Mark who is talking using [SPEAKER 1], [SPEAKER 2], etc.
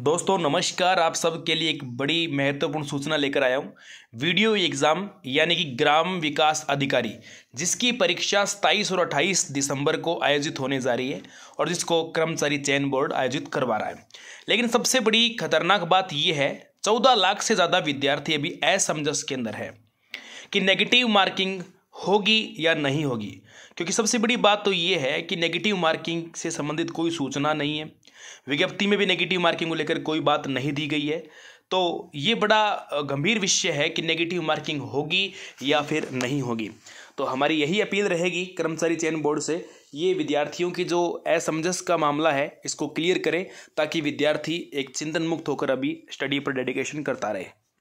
[SPEAKER 1] दोस्तों नमस्कार आप सबके लिए एक बड़ी महत्वपूर्ण सूचना लेकर आया हूँ वीडियो एग्ज़ाम यानी कि ग्राम विकास अधिकारी जिसकी परीक्षा 27 और 28 दिसंबर को आयोजित होने जा रही है और जिसको कर्मचारी चयन बोर्ड आयोजित करवा रहा है लेकिन सबसे बड़ी खतरनाक बात यह है चौदह लाख से ज़्यादा विद्यार्थी अभी असमंजस के अंदर है कि नेगेटिव मार्किंग होगी या नहीं होगी क्योंकि सबसे बड़ी बात तो ये है कि नेगेटिव मार्किंग से संबंधित कोई सूचना नहीं है विज्ञप्ति में भी नेगेटिव मार्किंग को लेकर कोई बात नहीं दी गई है तो ये बड़ा गंभीर विषय है कि नेगेटिव मार्किंग होगी या फिर नहीं होगी तो हमारी यही अपील रहेगी कर्मचारी चयन बोर्ड से ये विद्यार्थियों की जो असमंजस का मामला है इसको क्लियर करें ताकि विद्यार्थी एक चिंतन मुक्त होकर अभी स्टडी पर डेडिकेशन करता रहे